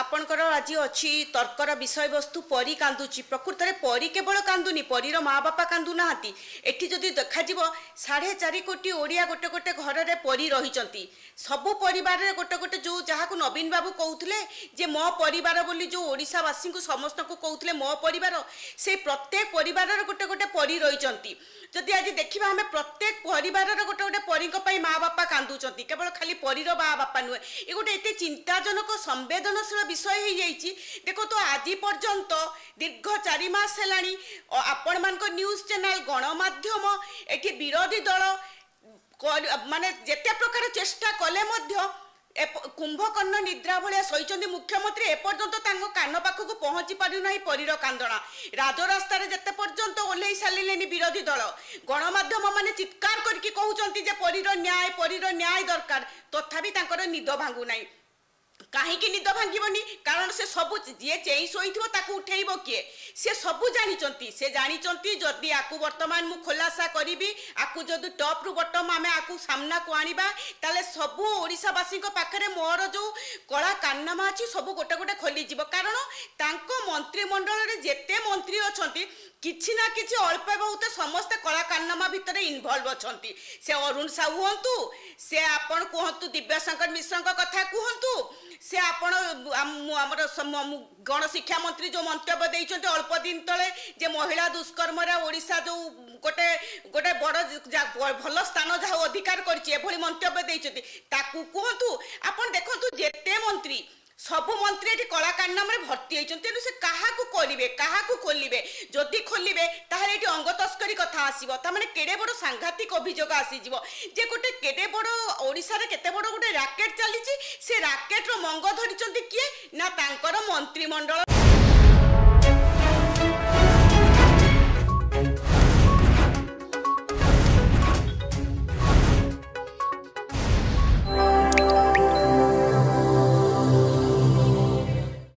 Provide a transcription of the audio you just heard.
ଆପଣଙ୍କର ଆଜି ଅଛି ତର୍କର ବିଷୟବସ୍ତୁ ପରୀ କାନ୍ଦୁଛି ପ୍ରକୃତରେ ପରୀ କେବଳ କାନ୍ଦୁନି ପରୀର ମା ବାପା କାନ୍ଦୁ ନାହାନ୍ତି ଏଠି ଯଦି ଦେଖାଯିବ ସାଢ଼େ ଚାରି କୋଟି ଓଡ଼ିଆ ଗୋଟେ ଗୋଟେ ଘରରେ ପରୀ ରହିଛନ୍ତି ସବୁ ପରିବାରରେ ଗୋଟେ ଗୋଟେ ଯେଉଁ ଯାହାକୁ ନବୀନ ବାବୁ କହୁଥିଲେ ଯେ ମୋ ପରିବାର ବୋଲି ଯେଉଁ ଓଡ଼ିଶାବାସୀଙ୍କୁ ସମସ୍ତଙ୍କୁ କହୁଥିଲେ ମୋ ପରିବାର ସେ ପ୍ରତ୍ୟେକ ପରିବାରର ଗୋଟେ ଗୋଟେ ପରୀ ରହିଛନ୍ତି ଯଦି ଆଜି ଦେଖିବା ଆମେ ପ୍ରତ୍ୟେକ ପରିବାରର ଗୋଟେ ଗୋଟେ ପରୀଙ୍କ ପାଇଁ ମା ବାପା କାନ୍ଦୁଛନ୍ତି କେବଳ ଖାଲି ପରୀର ମା ବାପା ନୁହେଁ ଏ ଗୋଟେ ଏତେ ଚିନ୍ତାଜନକ ସମ୍ବେଦନଶୀଳ ବିଷୟ ହେଇଯାଇଛି ଦେଖନ୍ତୁ ଆଜି ପର୍ଯ୍ୟନ୍ତ ଦୀର୍ଘ ଚାରି ମାସ ହେଲାଣି ଆପଣମାନଙ୍କ ନ୍ୟୁଜ୍ ଚ୍ୟାନେଲ୍ ଗଣମାଧ୍ୟମ ଏଠି ବିରୋଧୀ ଦଳ ମାନେ ଯେତେ ପ୍ରକାର ଚେଷ୍ଟା କଲେ ମଧ୍ୟ কুম্ভকর্ণ নিদ্রা ভাবে শইছেন মুখ্যমন্ত্রী এপর্যন্ত তাঙ্ক কান পাখক পৌঁছি পারি না পরীর কান্দনা রাজরাস্তার যেতে পর্যন্ত ওহ্লাই সারিলে বিরোধী দল গণমাধ্যম মানে চিৎকার করি কুমার যে পরীর ন্যায় পরীর ন্যায় দরকার তথাপি তাঁর নিদ ভাঙ্গু নাই କାହିଁକି ନିଦ ଭାଙ୍ଗିବନି କାରଣ ସେ ସବୁ ଯିଏ ଚେଇଁ ଶୋଇଥିବ ତାକୁ ଉଠେଇବ କିଏ ସେ ସବୁ ଜାଣିଛନ୍ତି ସେ ଜାଣିଛନ୍ତି ଯଦି ଆକୁ ବର୍ତ୍ତମାନ ମୁଁ ଖୋଲାସା କରିବି ଆକୁ ଯଦି ଟପ୍ରୁ ବଟମ୍ ଆମେ ଆକୁ ସାମ୍ନାକୁ ଆଣିବା ତାହେଲେ ସବୁ ଓଡ଼ିଶାବାସୀଙ୍କ ପାଖରେ ମୋର ଯେଉଁ କଳା କାରନାମା ଅଛି ସବୁ ଗୋଟେ ଗୋଟେ ଖୋଲିଯିବ କାରଣ ତାଙ୍କ ମନ୍ତ୍ରିମଣ୍ଡଳରେ ଯେତେ ମନ୍ତ୍ରୀ ଅଛନ୍ତି କିଛି ନା କିଛି ଅଳ୍ପ ବହୁତ ସମସ୍ତେ କଳା କାରନାମା ଭିତରେ ଇନଭଲ୍ଭ ଅଛନ୍ତି ସେ ଅରୁଣ ସାହୁ ହୁଅନ୍ତୁ ସେ ଆପଣ କୁହନ୍ତୁ ଦିବ୍ୟଶଙ୍କର ମିଶ୍ରଙ୍କ କଥା କୁହନ୍ତୁ ସେ ଆପଣ ଆମର ଗଣଶିକ୍ଷା ମନ୍ତ୍ରୀ ଯେଉଁ ମନ୍ତବ୍ୟ ଦେଇଛନ୍ତି ଅଳ୍ପ ଦିନ ତଳେ ଯେ ମହିଳା ଦୁଷ୍କର୍ମରେ ଓଡ଼ିଶା ଯେଉଁ ଗୋଟେ ଗୋଟେ ବଡ଼ ଭଲ ସ୍ଥାନ ଯାହା ଅଧିକାର କରିଛି ଏଭଳି ମନ୍ତବ୍ୟ ଦେଇଛନ୍ତି ତାକୁ କୁହନ୍ତୁ ଆପଣ ଦେଖନ୍ତୁ ଯେତେ ମନ୍ତ୍ରୀ সবু মন্ত্রী এটি কলাকার নামে ভর্তি হয়েছেন তেমন সে কাহাকু করবে কাহাকু খোলবে যদি খোলবে তাহলে এটি অঙ্গ তস্করি কথা আসব তা মানে কেড়ে বড় সাংঘাতিক অভিযোগ আসিযোগ যে গোটে কেড়ে বড় ওড়িশার কেতে বড় গোটে রাকেট চালিছি সে রাকেটর মঙ্গ ধরিছেন কি না তাঁকর মন্ত্রিমণ্ডল